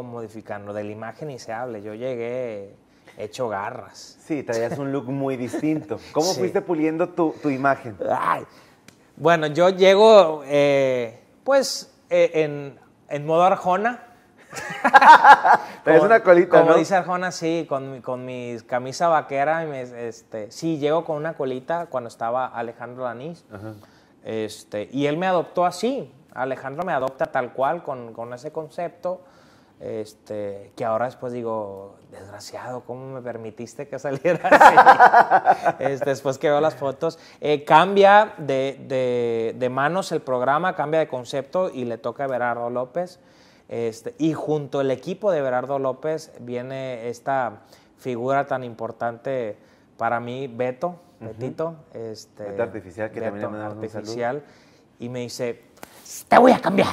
...modificando de la imagen y se hable. Yo llegué hecho garras. Sí, traías un look muy distinto. ¿Cómo fuiste puliendo tu, tu imagen? Bueno, yo llego, eh, pues, eh, en, en, modo Arjona. Traes una colita, Como ¿no? dice Arjona, sí, con, con mi camisa vaquera. este, sí, llego con una colita cuando estaba Alejandro Danís. Este, y él me adoptó así. Alejandro me adopta tal cual, con, con ese concepto. Este, que ahora después digo, desgraciado, ¿cómo me permitiste que saliera así? Este, después que veo las fotos. Eh, cambia de, manos el programa, cambia de concepto y le toca a Berardo López. Este, y junto al equipo de Berardo López viene esta figura tan importante para mí, Beto, Beto Artificial, que también Artificial. y me dice, te voy a cambiar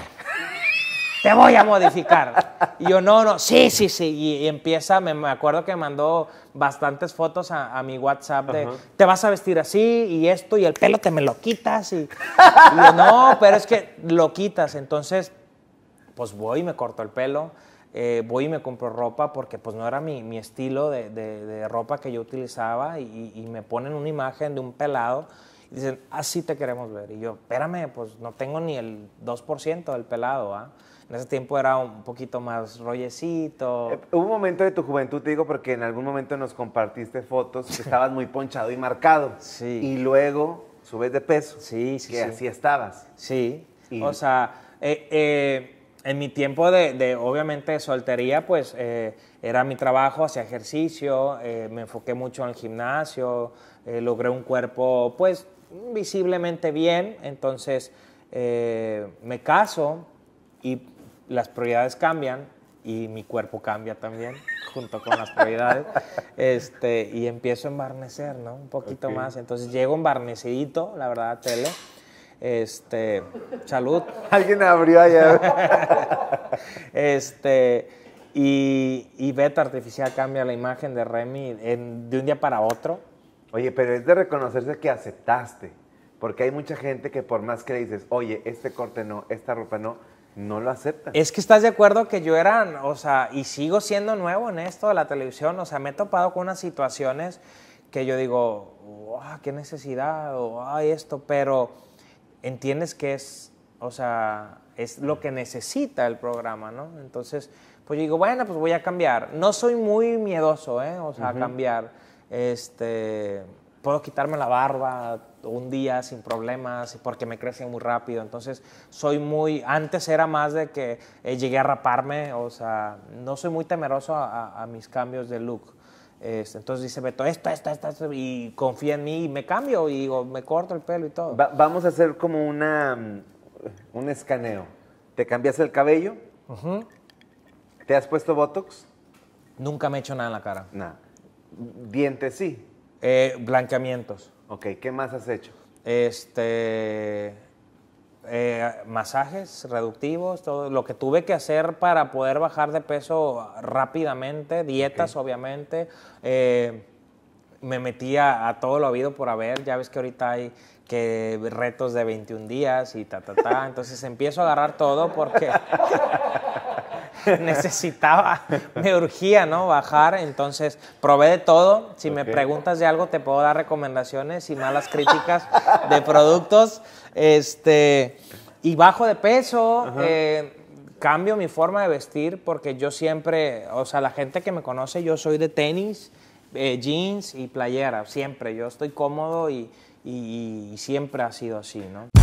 te voy a modificar. Y yo, no, no, sí, sí, sí. Y, empieza, me, acuerdo que mandó bastantes fotos a, mi WhatsApp de, te vas a vestir así y esto y el pelo te me lo quitas. Y, no, pero es que lo quitas. Entonces, pues voy y me corto el pelo. Eh, voy y me compro ropa porque pues no era mi, estilo de, ropa que yo utilizaba y, y me ponen una imagen de un pelado dicen, así ah, te queremos ver. Y yo, espérame, pues no tengo ni el 2% del pelado, ¿ah? En ese tiempo era un poquito más rollecito. Eh, hubo un momento de tu juventud, te digo, porque en algún momento nos compartiste fotos, que estabas muy ponchado y marcado. Sí. Y luego subes de peso. Sí, sí. así estabas. Sí. O sea, eh, eh, en mi tiempo de, obviamente, soltería, pues era mi trabajo, hacia ejercicio, me enfoqué mucho en el gimnasio, logré un cuerpo, pues visiblemente bien, entonces eh, me caso y las prioridades cambian y mi cuerpo cambia también junto con las prioridades este, y empiezo a embarnecer, ¿no? Un poquito más, entonces llego embarnecidito, la verdad, tele. Este, salud. Alguien abrió ayer, este, y, Beta Artificial cambia la imagen de Remy de un día para otro. Oye, pero es de reconocerse que aceptaste, porque hay mucha gente que por más que le dices, oye, este corte no, esta ropa no, no lo acepta. Es que estás de acuerdo que yo era, o sea, y sigo siendo nuevo en esto de la televisión, o sea, me he topado con unas situaciones que yo digo, "Ah, qué necesidad, o "Ah, esto, pero entiendes que es, o sea, es lo que necesita el programa, ¿no? Entonces, pues yo digo, bueno, pues voy a cambiar. No soy muy miedoso, ¿eh? O sea, a cambiar este, puedo quitarme la barba un día sin problemas porque me crece muy rápido. Entonces, soy muy. Antes era más de que eh, llegué a raparme, o sea, no soy muy temeroso a, mis cambios de look. Este, entonces dice Beto, esto, esto, esto, esto, y confía en mí y me cambio y me corto el pelo y todo. vamos a hacer como una, un escaneo. ¿Te cambias el cabello? ¿Te has puesto Botox? Nunca me he hecho nada en la cara. Nada. Dientes sí. Eh, blanqueamientos. Ok, ¿qué más has hecho? Este. Eh, masajes reductivos, todo lo que tuve que hacer para poder bajar de peso rápidamente, dietas obviamente. Eh, me metía a todo lo habido por haber, ya ves que ahorita hay que retos de 21 días y ta, ta, ta. Entonces empiezo a agarrar todo porque necesitaba, me urgía, ¿no? Bajar, entonces probé de todo. Si me preguntas de algo, te puedo dar recomendaciones y malas críticas de productos. Este, y bajo de peso, eh, cambio mi forma de vestir porque yo siempre, o sea, la gente que me conoce, yo soy de tenis, eh, jeans y playera, siempre. Yo estoy cómodo y siempre ha sido así, ¿no?